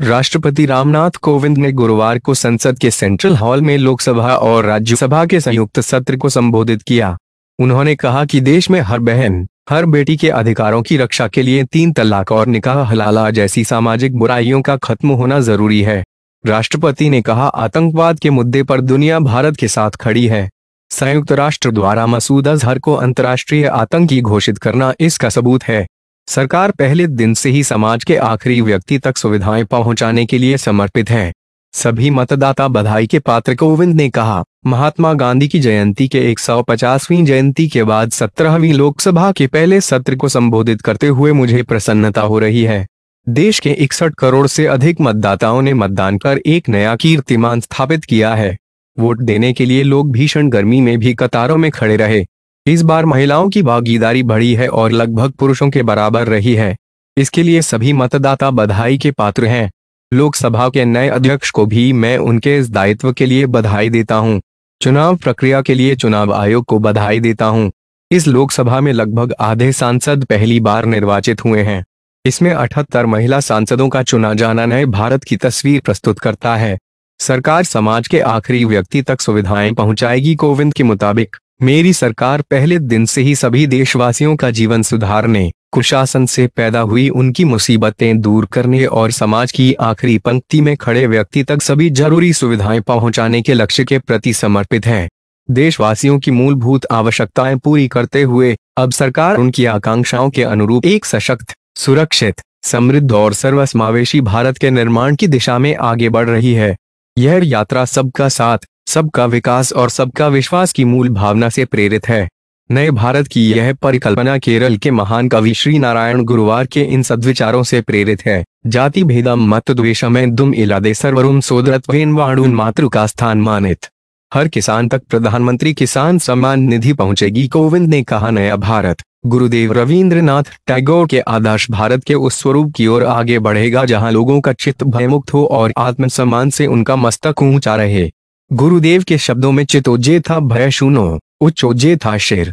राष्ट्रपति रामनाथ कोविंद ने गुरुवार को संसद के सेंट्रल हॉल में लोकसभा और राज्यसभा के संयुक्त सत्र को संबोधित किया उन्होंने कहा कि देश में हर बहन हर बेटी के अधिकारों की रक्षा के लिए तीन तलाक और निकाह हलाला जैसी सामाजिक बुराइयों का खत्म होना जरूरी है राष्ट्रपति ने कहा आतंकवाद के मुद्दे पर दुनिया भारत के साथ खड़ी है संयुक्त राष्ट्र द्वारा मसूद अजहर को अंतर्राष्ट्रीय आतंकी घोषित करना इसका सबूत है सरकार पहले दिन से ही समाज के आखिरी व्यक्ति तक सुविधाएं पहुंचाने के लिए समर्पित है सभी मतदाता बधाई के पात्र कोविंद ने कहा महात्मा गांधी की जयंती के 150वीं जयंती के बाद 17वीं लोकसभा के पहले सत्र को संबोधित करते हुए मुझे प्रसन्नता हो रही है देश के इकसठ करोड़ से अधिक मतदाताओं ने मतदान कर एक नया कीर्तिमान स्थापित किया है वोट देने के लिए लोग भीषण गर्मी में भी कतारों में खड़े रहे इस बार महिलाओं की भागीदारी बढ़ी है और लगभग पुरुषों के बराबर रही है इसके लिए सभी मतदाता बधाई के पात्र हैं लोकसभा के नए अध्यक्ष को भी मैं उनके इस दायित्व के लिए बधाई देता हूं। चुनाव प्रक्रिया के लिए चुनाव आयोग को बधाई देता हूं। इस लोकसभा में लगभग आधे सांसद पहली बार निर्वाचित हुए हैं इसमें अठहत्तर महिला सांसदों का चुना जाना नए भारत की तस्वीर प्रस्तुत करता है सरकार समाज के आखिरी व्यक्ति तक सुविधाएं पहुंचाएगी कोविंद के मुताबिक मेरी सरकार पहले दिन से ही सभी देशवासियों का जीवन सुधारने कुशासन से पैदा हुई उनकी मुसीबतें दूर करने और समाज की आखिरी पंक्ति में खड़े व्यक्ति तक सभी जरूरी सुविधाएं पहुंचाने के लक्ष्य के प्रति समर्पित है देशवासियों की मूलभूत आवश्यकताएं पूरी करते हुए अब सरकार उनकी आकांक्षाओं के अनुरूप एक सशक्त सुरक्षित समृद्ध और सर्वसमावेशी भारत के निर्माण की दिशा में आगे बढ़ रही है यह यात्रा सबका साथ सबका विकास और सबका विश्वास की मूल भावना से प्रेरित है नए भारत की यह परिकल्पना केरल के महान कवि श्री नारायण गुरुवार के इन सदविचारों से प्रेरित है जाति भेदम मत द्वेशम दुम इलादे सर्वरुम सोदरत्वेन वाणुन मातृ का स्थान मानित हर किसान तक प्रधानमंत्री किसान सम्मान निधि पहुंचेगी कोविंद ने कहा नया भारत गुरुदेव रविंद्रनाथ टैगोर के आदर्श भारत के उस स्वरूप की ओर आगे बढ़ेगा जहां लोगों का चित्त भयमुक्त हो और आत्मसम्मान से उनका मस्तक ऊंचा रहे गुरुदेव के शब्दों में चितोजे था भय शूनो उच्चोजे था शेर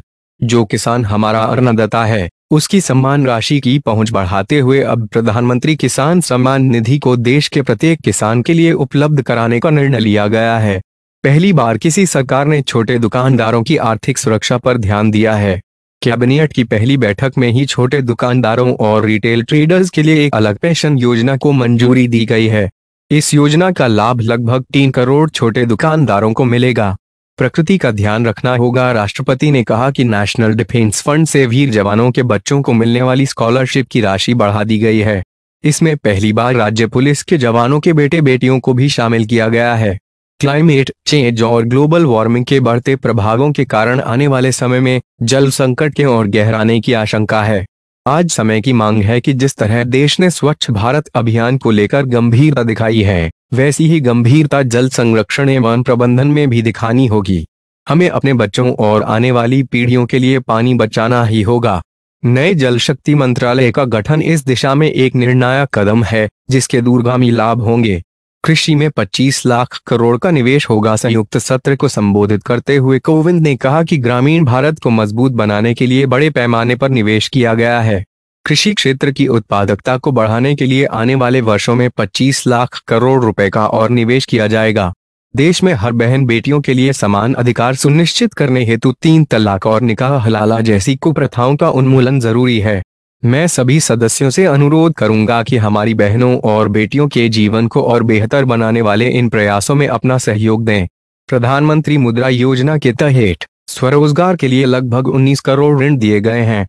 जो किसान हमारा अन्नदाता है उसकी सम्मान राशि की पहुंच बढ़ाते हुए अब प्रधानमंत्री किसान सम्मान निधि को देश के प्रत्येक किसान के लिए उपलब्ध कराने का निर्णय लिया गया है पहली बार किसी सरकार ने छोटे दुकानदारों की आर्थिक सुरक्षा पर ध्यान दिया है कैबिनेट की पहली बैठक में ही छोटे दुकानदारों और रिटेल ट्रेडर्स के लिए एक अलग पेंशन योजना को मंजूरी दी गई है इस योजना का लाभ लगभग तीन करोड़ छोटे दुकानदारों को मिलेगा प्रकृति का ध्यान रखना होगा राष्ट्रपति ने कहा कि नेशनल डिफेंस फंड से वीर जवानों के बच्चों को मिलने वाली स्कॉलरशिप की राशि बढ़ा दी गई है इसमें पहली बार राज्य पुलिस के जवानों के बेटे बेटियों को भी शामिल किया गया है क्लाइमेट चेंज और ग्लोबल वार्मिंग के बढ़ते प्रभावों के कारण आने वाले समय में जल संकट के और गहराने की आशंका है आज समय की मांग है कि जिस तरह देश ने स्वच्छ भारत अभियान को लेकर गंभीरता दिखाई है वैसी ही गंभीरता जल संरक्षण एवं प्रबंधन में भी दिखानी होगी हमें अपने बच्चों और आने वाली पीढ़ियों के लिए पानी बचाना ही होगा नए जल शक्ति मंत्रालय का गठन इस दिशा में एक निर्णायक कदम है जिसके दूरगामी लाभ होंगे कृषि में 25 लाख करोड़ का निवेश होगा संयुक्त सत्र को संबोधित करते हुए कोविंद ने कहा कि ग्रामीण भारत को मजबूत बनाने के लिए बड़े पैमाने पर निवेश किया गया है कृषि क्षेत्र की उत्पादकता को बढ़ाने के लिए आने वाले वर्षों में 25 लाख करोड़ रुपए का और निवेश किया जाएगा देश में हर बहन बेटियों के लिए समान अधिकार सुनिश्चित करने हेतु तीन तलाक और निकाह हलाला जैसी कुप्रथाओं का उन्मूलन जरूरी है मैं सभी सदस्यों से अनुरोध करूंगा कि हमारी बहनों और बेटियों के जीवन को और बेहतर बनाने वाले इन प्रयासों में अपना सहयोग दें प्रधानमंत्री मुद्रा योजना के तहत स्वरोजगार के लिए लगभग 19 करोड़ ऋण दिए गए हैं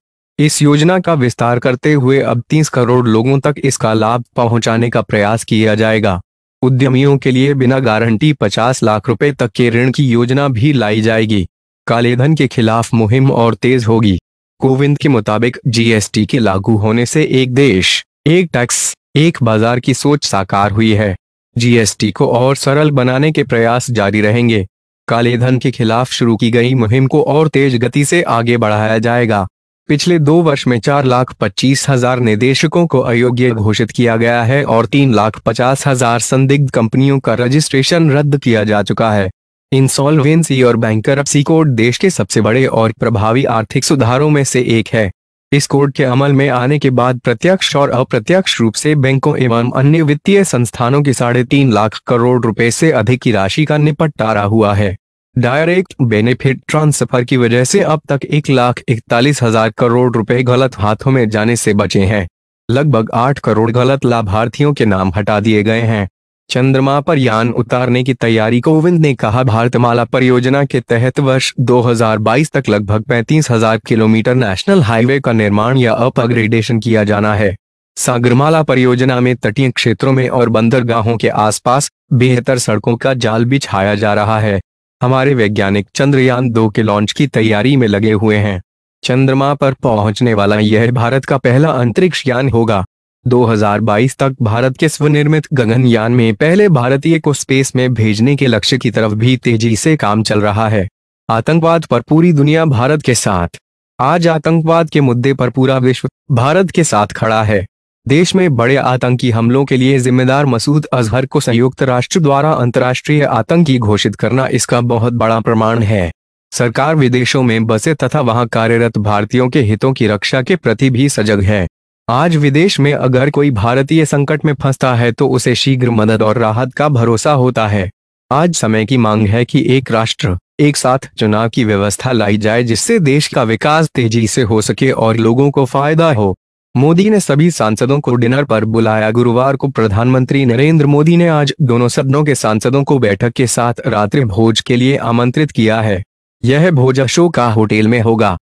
इस योजना का विस्तार करते हुए अब 30 करोड़ लोगों तक इसका लाभ पहुंचाने का प्रयास किया जाएगा उद्यमियों के लिए बिना गारंटी 50 लाख रुपए तक के ऋण की योजना भी लाई जाएगी कालेधन के खिलाफ मुहिम और तेज होगी कोविंद के मुताबिक जीएसटी के लागू होने से एक देश एक टैक्स एक बाजार की सोच साकार हुई है जीएसटी को और सरल बनाने के प्रयास जारी रहेंगे काले धन के खिलाफ शुरू की गई मुहिम को और तेज गति से आगे बढ़ाया जाएगा पिछले दो वर्ष में चार लाख पच्चीस हजार निदेशकों को अयोग्य घोषित किया गया है और तीन लाख पचास हजार संदिग्ध कंपनियों का रजिस्ट्रेशन रद्द किया जा चुका है इंसॉल्वेंसी और बैंकरप्सी कोड देश के सबसे बड़े और प्रभावी आर्थिक सुधारों में से एक है इस कोड के अमल में आने के बाद प्रत्यक्ष और अप्रत्यक्ष रूप से बैंकों एवं अन्य वित्तीय संस्थानों की साढ़े तीन लाख करोड़ रुपए से अधिक की राशि का निपटारा हुआ है डायरेक्ट बेनिफिट ट्रांसफर की वजह से अब तक एक लाख इकतालीस हजार करोड़ रुपए गलत हाथों में जाने से बचे हैं लगभग आठ करोड़ गलत लाभार्थियों के नाम हटा दिए गए हैं चंद्रमा पर यान उतारने की तैयारी कोविंद ने कहा भारतमाला परियोजना के तहत वर्ष 2022 तक लगभग पैंतीस हजार किलोमीटर नेशनल हाईवे का निर्माण या अपग्रेडेशन किया जाना है सागरमाला परियोजना में तटीय क्षेत्रों में और बंदरगाहों के आसपास बेहतर सड़कों का जाल भी छाया जा रहा है हमारे वैज्ञानिक चंद्रयान दो के लॉन्च की तैयारी में लगे हुए हैं चंद्रमा पर पहुंचने वाला यह भारत का पहला अंतरिक्ष यान होगा 2022 तक भारत के स्वनिर्मित गगनयान में पहले भारतीय को स्पेस में भेजने के लक्ष्य की तरफ भी तेजी से काम चल रहा है आतंकवाद पर पूरी दुनिया भारत के साथ आज आतंकवाद के मुद्दे पर पूरा विश्व भारत के साथ खड़ा है देश में बड़े आतंकी हमलों के लिए जिम्मेदार मसूद अजहर को संयुक्त राष्ट्र द्वारा अंतर्राष्ट्रीय आतंकी घोषित करना इसका बहुत बड़ा प्रमाण है सरकार विदेशों में बसे तथा वहां कार्यरत भारतीयों के हितों की रक्षा के प्रति भी सजग है आज विदेश में अगर कोई भारतीय संकट में फंसता है तो उसे शीघ्र मदद और राहत का भरोसा होता है आज समय की मांग है कि एक राष्ट्र एक साथ चुनाव की व्यवस्था लाई जाए जिससे देश का विकास तेजी से हो सके और लोगों को फायदा हो मोदी ने सभी सांसदों को डिनर पर बुलाया गुरुवार को प्रधानमंत्री नरेंद्र मोदी ने आज दोनों सदनों के सांसदों को बैठक के साथ रात्रि भोज के लिए आमंत्रित किया है यह भोज अशोका होटल में होगा